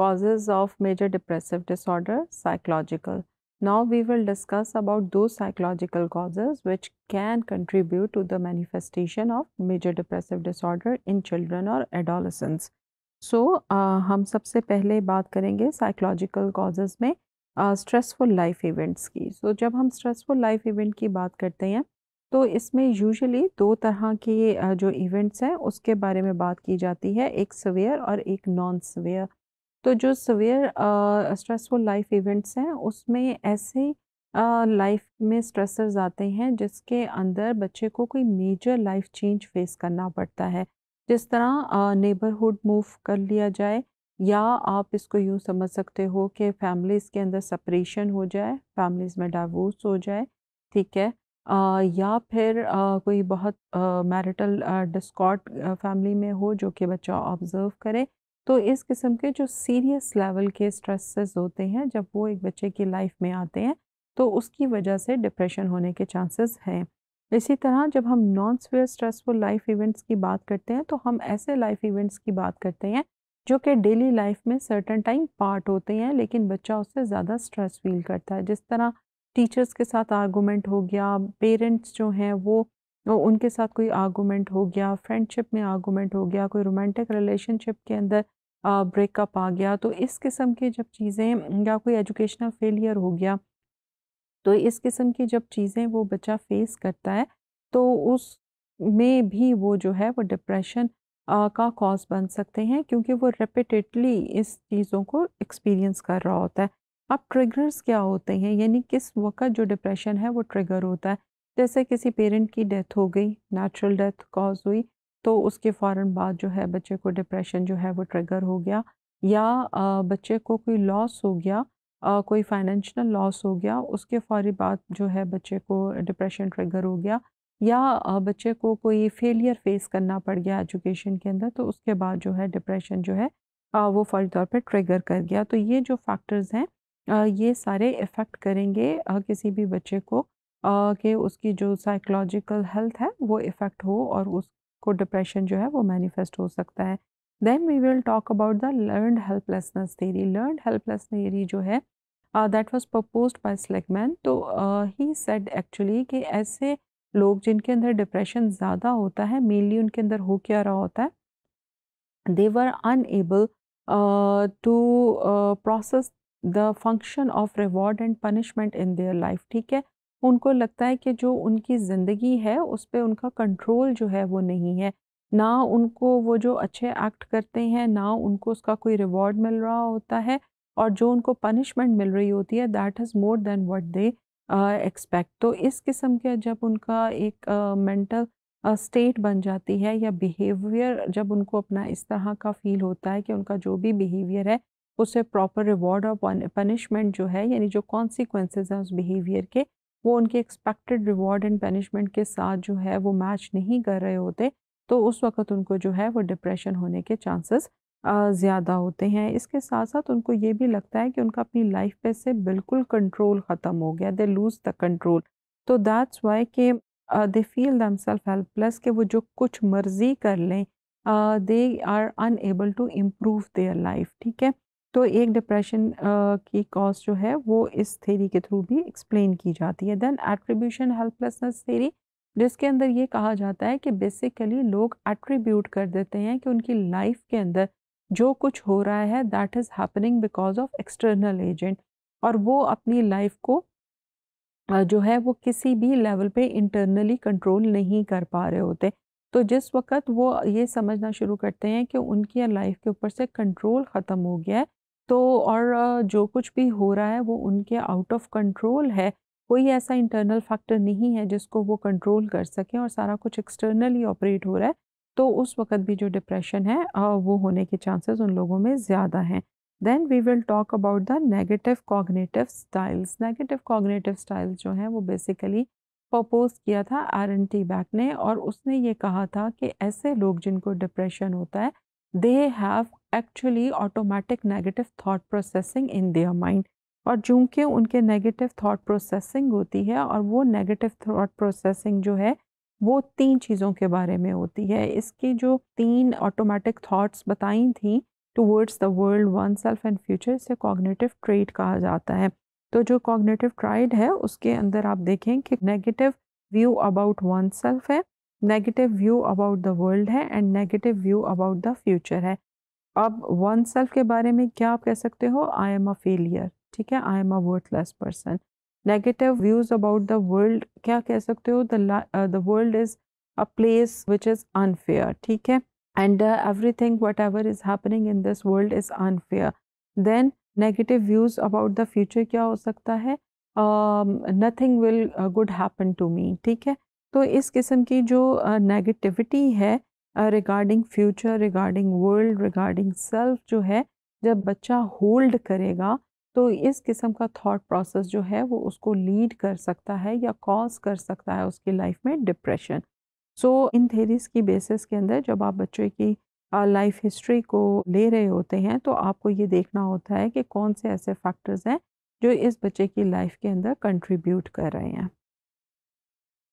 causes of major depressive disorder psychological now we will discuss about those psychological causes which can contribute to the manifestation of major depressive disorder in children or adolescents so uh, हम सबसे पहले बात करेंगे psychological causes mein stressful life events की so so, जब हम stressful life event की बात करते हैं तो इसमें यूजुअली दो तरह के जो इवेंट्स हैं उसके बारे में बात की जाती है एक सवेयर और एक नॉन सवेयर तो जो सवेयर स्ट्रेसफुल लाइफ इवेंट्स हैं उसमें ऐसे लाइफ में स्ट्रेसर्स आते हैं जिसके अंदर बच्चे को कोई मेजर लाइफ चेंज फेस करना पड़ता है जिस तरह नेबरहुड मूव कर लिया जाए या आप इसको यूँ समझ सकते हो कि फैमिलीज़ के अंदर सेपरेशन हो जाए फैमिलीज़ में डाइवोर्स हो जाए ठीक है आ, या फिर आ, कोई बहुत मैरिटल डिस्कॉट फैमिली में हो जो कि बच्चा ऑब्ज़र्व करे तो इस किस्म के जो सीरियस लेवल के स्ट्रेसेस होते हैं जब वो एक बच्चे की लाइफ में आते हैं तो उसकी वजह से डिप्रेशन होने के चांसेस हैं इसी तरह जब हम non severe stressful life events की बात करते हैं तो हम ऐसे लाइफ इवेंट्स की बात करते हैं जो कि डेली लाइफ में सर्टन टाइम पार्ट होते हैं लेकिन बच्चा उससे ज़्यादा स्ट्रेस फील करता है जिस तरह टीचर्स के साथ आर्गूमेंट हो गया पेरेंट्स जो हैं वो उनके साथ कोई आर्गूमेंट हो गया फ्रेंडशिप में आर्गूमेंट हो गया कोई रोमांटिक रिलेशनशिप के अंदर ब्रेकअप आ गया तो इस किस्म की जब चीज़ें या कोई एजुकेशनल फेलियर हो गया तो इस किस्म की जब चीज़ें वो बच्चा फेस करता है तो उस में भी वो जो है वो डिप्रेशन का कॉज बन सकते हैं क्योंकि वो रिपीटेडली इस चीज़ों को एक्सपीरियंस कर रहा होता है अब ट्रिगर्स क्या होते हैं यानी किस वक्त जो डिप्रेशन है वो ट्रिगर होता है जैसे किसी पेरेंट की डेथ हो गई नेचुरल डेथ कॉज हुई तो उसके फ़ौर बाद जो है बच्चे को डिप्रेशन जो है वो ट्रिगर हो गया या बच्चे को कोई लॉस हो गया कोई फाइनेंशियल लॉस हो गया उसके फौरी बाद जो है बच्चे को डिप्रेशन ट्रिगर हो गया या बच्चे को कोई फेलियर फेस करना पड़ गया एजुकेशन के अंदर तो उसके बाद जो है डिप्रेशन जो है वो फौरी तौर पर ट्रिगर कर गया तो ये जो फैक्टर्स हैं ये सारे इफ़ेक्ट करेंगे किसी भी बच्चे को कि उसकी जो साइकोलॉजिकल हेल्थ है वो इफ़ेक्ट हो और उस आपको डिप्रेशन जो है वो मैनिफेस्ट हो सकता है then we will talk about the learn helplessness theory learn helpless theory जो है that was propose by Seligman तो ही सेड एक्चुअली कि ऐसे लोग जिनके अंदर डिप्रेशन ज़्यादा होता है मेनली उनके अंदर हो क्या रहा होता है they were unable to process the function of reward and punishment in their life ठीक है उनको लगता है कि जो उनकी ज़िंदगी है उस पर उनका कंट्रोल जो है वो नहीं है ना उनको वो जो अच्छे एक्ट करते हैं ना उनको उसका कोई रिवॉर्ड मिल रहा होता है और जो उनको पनिशमेंट मिल रही होती है that is more than what they expect तो इस किस्म के जब उनका एक मेंटल uh, स्टेट uh, बन जाती है या बिहेवियर जब उनको अपना इस तरह का फील होता है कि उनका जो भी बिहेवियर है उसे प्रॉपर रिवॉर्ड और पनिशमेंट जो है यानी जो कॉन्सिक्वेंसेज हैं उस बिहेवियर के वो उनके एक्सपेक्टेड रिवॉर्ड एंड पनिशमेंट के साथ जो है वो मैच नहीं कर रहे होते तो उस वक्त उनको जो है वो डिप्रेशन होने के चांसेस ज़्यादा होते हैं इसके साथ साथ उनको ये भी लगता है कि उनका अपनी लाइफ पे से बिल्कुल कंट्रोल ख़त्म हो गया दे लूज़ द कंट्रोल तो दैट्स वाई के they feel them self helpless के वो जो कुछ मर्जी कर लें they are unable to improve their life ठीक है तो एक डिप्रेशन की कॉज जो है वो इस थेरी के थ्रू भी एक्सप्लेन की जाती है देन एट्रीब्यूशन हेल्पलेसनेस थेरी जिसके अंदर ये कहा जाता है कि बेसिकली लोग एट्रीब्यूट कर देते हैं कि उनकी लाइफ के अंदर जो कुछ हो रहा है that is happening because of external agent और वो अपनी लाइफ को जो है वो किसी भी लेवल पे इंटरनली कंट्रोल नहीं कर पा रहे होते तो जिस वक्त वो ये समझना शुरू करते हैं कि उनकी लाइफ के ऊपर से कंट्रोल ख़त्म हो गया है तो और जो कुछ भी हो रहा है वो उनके आउट ऑफ कंट्रोल है कोई ऐसा इंटरनल फैक्टर नहीं है जिसको वो कंट्रोल कर सकें और सारा कुछ एक्सटर्नली ऑपरेट हो रहा है तो उस वक्त भी जो डिप्रेशन है वो होने के चांसेस उन लोगों में ज़्यादा हैं then we will talk about the negative cognitive styles negative cognitive styles जो हैं वो बेसिकली प्रपोज किया था आर एन टी बैक ने और उसने ये कहा था कि ऐसे लोग जिनको डिप्रेशन होता है they have actually automatic negative thought processing in their mind और चूँकि उनके नेगेटिव थॉट प्रोसेसिंग होती है और वो नेगेटिव थॉट प्रोसेसिंग जो है वो तीन चीज़ों के बारे में होती है इसकी जो तीन ऑटोमेटिक थॉट्स बताई थी towards the world one self and future इसे कॉग्नेटिव ट्रेड कहा जाता है तो जो कॉग्नेटिव ट्राइड है उसके अंदर आप देखें कि negative view about one self है negative view about the world है and negative view about the future है अब वन सेल्फ के बारे में क्या आप कह सकते हो आई एम अ फेलियर ठीक है I am a worthless person negative views about the world क्या कह सकते हो the world is a place which is unfair ठीक है and everything whatever is happening in this world is unfair then negative views about the future क्या हो सकता है nothing will good happen to me ठीक है तो इस किस्म की जो नेगेटिविटी uh, है regarding future regarding world regarding self जो है जब बच्चा होल्ड करेगा तो इस किस्म का थॉट प्रोसेस जो है वो उसको लीड कर सकता है या कॉज कर सकता है उसकी लाइफ में डिप्रेशन सो so, इन थेरीज की बेसिस के अंदर जब आप बच्चे की लाइफ हिस्ट्री को ले रहे होते हैं तो आपको ये देखना होता है कि कौन से ऐसे फैक्टर्स हैं जो इस बच्चे की लाइफ के अंदर कंट्रीब्यूट कर रहे हैं